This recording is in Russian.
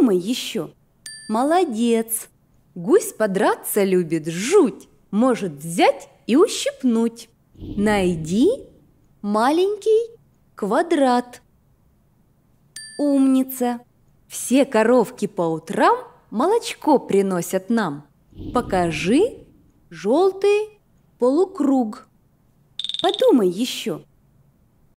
Подумай еще. Молодец. Гусь подраться любит, жуть. Может взять и ущипнуть. Найди маленький квадрат. Умница. Все коровки по утрам молочко приносят нам. Покажи желтый полукруг. Подумай еще.